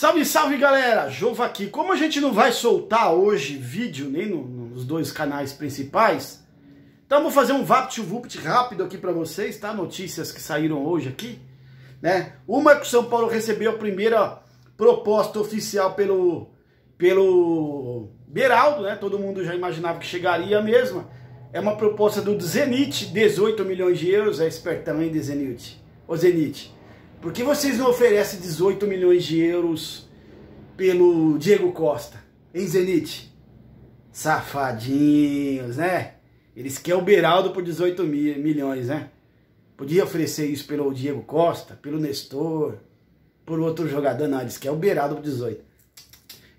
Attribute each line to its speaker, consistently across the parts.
Speaker 1: Salve, salve galera! Jova aqui. Como a gente não vai soltar hoje vídeo nem no, nos dois canais principais, então vou fazer um VaptVupt rápido aqui para vocês, tá? Notícias que saíram hoje aqui, né? Uma é que o São Paulo recebeu a primeira proposta oficial pelo, pelo Beraldo, né? Todo mundo já imaginava que chegaria a mesma. É uma proposta do Zenit, 18 milhões de euros, é espertão, hein, Zenit? Ô Zenit, por que vocês não oferecem 18 milhões de euros pelo Diego Costa, em Zenit? Safadinhos, né? Eles querem o Beraldo por 18 mil, milhões, né? Podia oferecer isso pelo Diego Costa, pelo Nestor, por outro jogador. Não, eles querem o Beraldo por 18.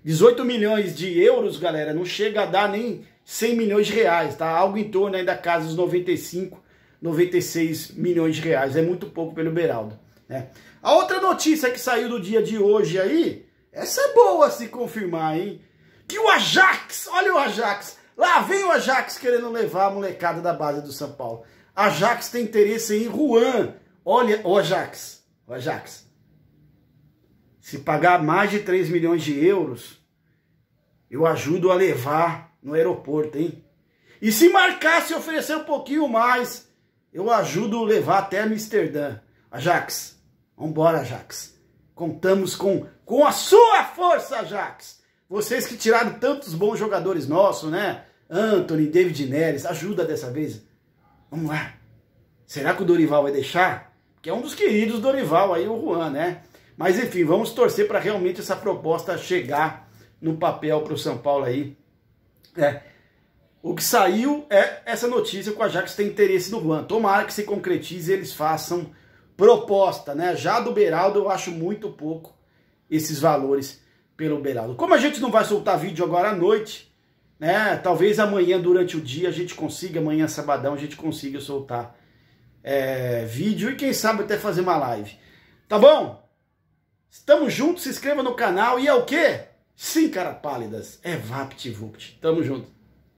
Speaker 1: 18 milhões de euros, galera, não chega a dar nem 100 milhões de reais, tá? Algo em torno ainda da casa dos 95, 96 milhões de reais. É muito pouco pelo Beraldo. Né? A outra notícia que saiu do dia de hoje aí, essa é boa se confirmar, hein? Que o Ajax, olha o Ajax, lá vem o Ajax querendo levar a molecada da base do São Paulo. Ajax tem interesse em Juan. Olha, o Ajax, o Ajax. Se pagar mais de 3 milhões de euros, eu ajudo a levar no aeroporto, hein? E se marcar, se oferecer um pouquinho mais, eu ajudo a levar até Amsterdã. Ajax, Vambora, Jax. Contamos com, com a sua força, Jax. Vocês que tiraram tantos bons jogadores nossos, né? Anthony, David Neres, ajuda dessa vez. Vamos lá. Será que o Dorival vai deixar? Que é um dos queridos Dorival aí, o Juan, né? Mas enfim, vamos torcer para realmente essa proposta chegar no papel para o São Paulo aí. É. O que saiu é essa notícia que o Ajax tem interesse no Juan. Tomara que se concretize e eles façam proposta, né? Já do Beraldo eu acho muito pouco esses valores pelo Beraldo. Como a gente não vai soltar vídeo agora à noite, né? Talvez amanhã durante o dia a gente consiga, amanhã sabadão a gente consiga soltar é, vídeo e quem sabe até fazer uma live. Tá bom? Estamos juntos, se inscreva no canal e é o quê? Sim, cara pálidas, é VaptVupt. Tamo junto.